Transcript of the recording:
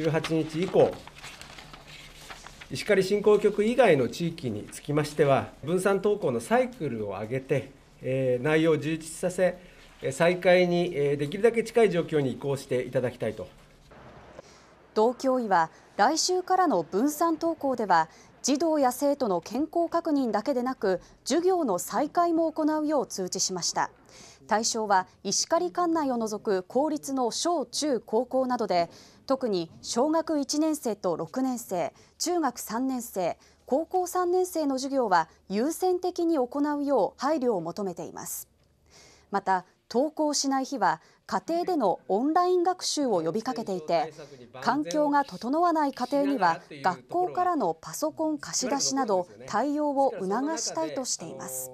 18日以降、石狩振興局以外の地域につきましては、分散登校のサイクルを上げて、え内容を充実させ、再開にできるだけ近い状況に移行していただきたいと。東教委は来週からの分散登校では児童や生徒の健康確認だけでなく授業の再開も行うよう通知しました。対象は石狩管内を除く公立の小中高校などで特に小学1年生と6年生中学3年生高校3年生の授業は優先的に行うよう配慮を求めていますまた登校しない日は家庭でのオンライン学習を呼びかけていて環境が整わない家庭には学校からのパソコン貸し出しなど対応を促したいとしています。